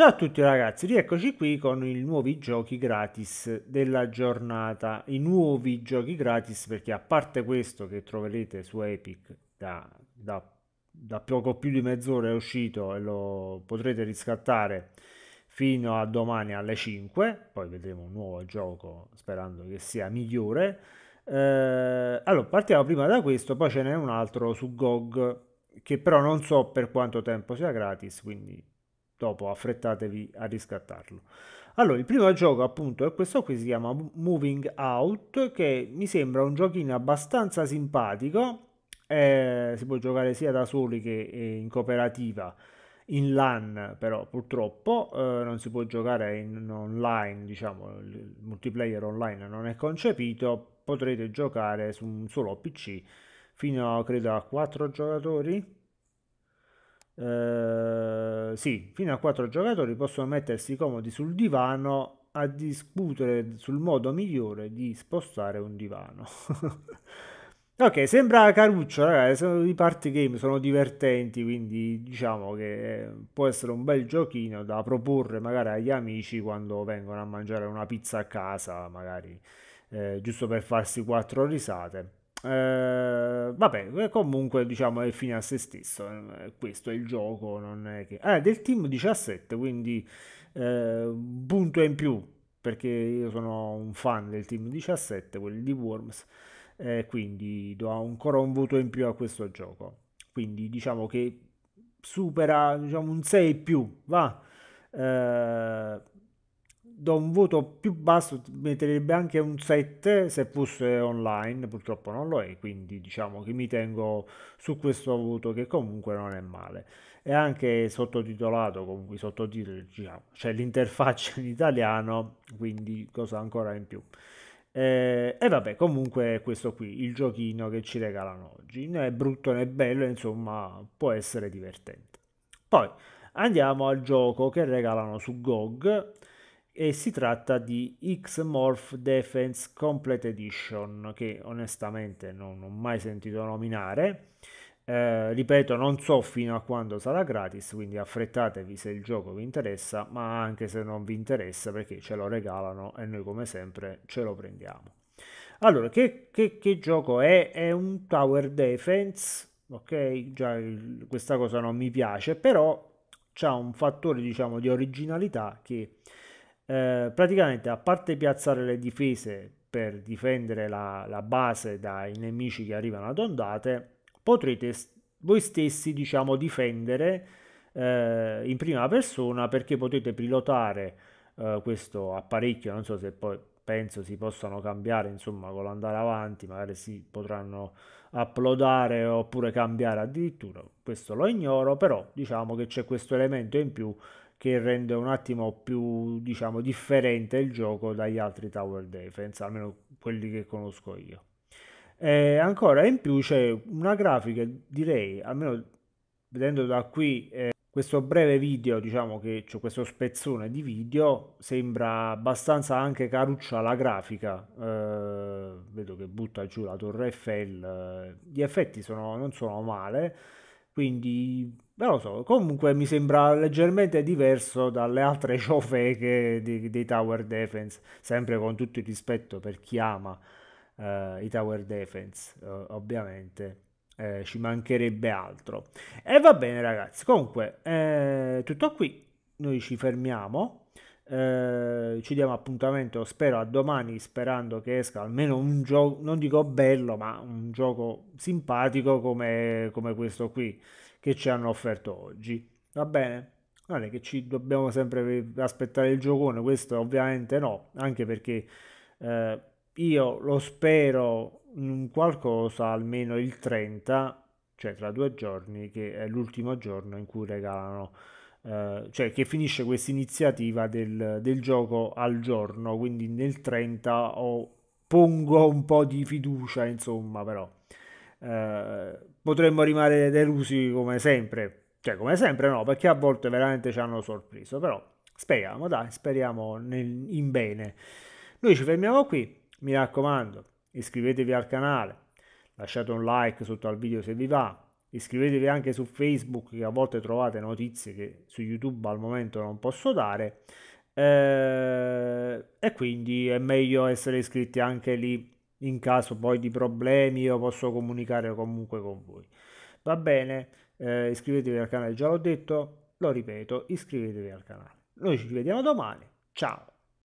Ciao a tutti ragazzi, rieccoci qui con i nuovi giochi gratis della giornata, i nuovi giochi gratis perché a parte questo che troverete su Epic da, da, da poco più di mezz'ora è uscito e lo potrete riscattare fino a domani alle 5, poi vedremo un nuovo gioco sperando che sia migliore. Eh, allora, partiamo prima da questo, poi ce n'è un altro su GOG che però non so per quanto tempo sia gratis, quindi dopo affrettatevi a riscattarlo. Allora, il primo gioco appunto è questo qui, si chiama Moving Out, che mi sembra un giochino abbastanza simpatico, eh, si può giocare sia da soli che eh, in cooperativa, in LAN però purtroppo eh, non si può giocare in online, diciamo, il multiplayer online non è concepito, potrete giocare su un solo PC fino a, credo a 4 giocatori eh, sì, fino a quattro giocatori possono mettersi comodi sul divano a discutere sul modo migliore di spostare un divano. ok, sembra caruccio, ragazzi, i party game sono divertenti, quindi diciamo che può essere un bel giochino da proporre magari agli amici quando vengono a mangiare una pizza a casa, magari eh, giusto per farsi quattro risate. Eh, vabbè, eh, comunque diciamo è fine a se stesso. Eh, questo è il gioco, non è che... Ah, del team 17, quindi eh, punto in più, perché io sono un fan del team 17, quelli di Worms, eh, quindi do ancora un voto in più a questo gioco. Quindi diciamo che supera diciamo, un 6 in più, va. Eh, do un voto più basso, metterebbe anche un 7 se fosse online, purtroppo non lo è, quindi diciamo che mi tengo su questo voto che comunque non è male. È anche sottotitolato, comunque i sottotitoli, diciamo, c'è l'interfaccia in italiano, quindi cosa ancora in più. Eh, e vabbè, comunque è questo qui, il giochino che ci regalano oggi. Né è brutto né bello, insomma, può essere divertente. Poi andiamo al gioco che regalano su GOG e si tratta di X-Morph Defense Complete Edition che onestamente non ho mai sentito nominare. Eh, ripeto, non so fino a quando sarà gratis, quindi affrettatevi se il gioco vi interessa, ma anche se non vi interessa perché ce lo regalano e noi come sempre ce lo prendiamo. Allora, che, che, che gioco è? È un tower defense, ok? Già il, questa cosa non mi piace, però ha un fattore diciamo di originalità che eh, praticamente a parte piazzare le difese per difendere la, la base dai nemici che arrivano ad ondate, potrete voi stessi diciamo difendere eh, in prima persona perché potete pilotare eh, questo apparecchio, non so se poi penso si possano cambiare, insomma, con l'andare avanti, magari si potranno uploadare oppure cambiare addirittura. Questo lo ignoro, però diciamo che c'è questo elemento in più che rende un attimo più, diciamo, differente il gioco dagli altri Tower Defense, almeno quelli che conosco io. E ancora in più c'è una grafica, direi, almeno vedendo da qui eh, questo breve video, diciamo che cioè questo spezzone di video sembra abbastanza anche caruccia la grafica. Eh, vedo che butta giù la torre Eiffel. Eh, gli effetti sono, non sono male, quindi non lo so. Comunque mi sembra leggermente diverso dalle altre ciofeche dei, dei Tower Defense, sempre con tutto il rispetto per chi ama eh, i Tower Defense, eh, ovviamente eh, ci mancherebbe altro. E va bene ragazzi, comunque eh, tutto qui, noi ci fermiamo, eh, ci diamo appuntamento spero a domani sperando che esca almeno un gioco, non dico bello, ma un gioco simpatico come, come questo qui che ci hanno offerto oggi. Va bene? Non è che ci dobbiamo sempre aspettare il giocone, questo ovviamente no, anche perché eh, io lo spero qualcosa almeno il 30, cioè tra due giorni, che è l'ultimo giorno in cui regalano, eh, cioè che finisce questa iniziativa del, del gioco al giorno, quindi nel 30 ho, pongo un po' di fiducia, insomma, però. Eh, potremmo rimanere delusi come sempre, cioè come sempre no, perché a volte veramente ci hanno sorpreso, però speriamo, dai, speriamo nel, in bene. Noi ci fermiamo qui, mi raccomando, Iscrivetevi al canale, lasciate un like sotto al video se vi va, iscrivetevi anche su Facebook che a volte trovate notizie che su YouTube al momento non posso dare eh, e quindi è meglio essere iscritti anche lì in caso poi di problemi io posso comunicare comunque con voi. Va bene, eh, iscrivetevi al canale, già l'ho detto, lo ripeto, iscrivetevi al canale. Noi ci vediamo domani, ciao!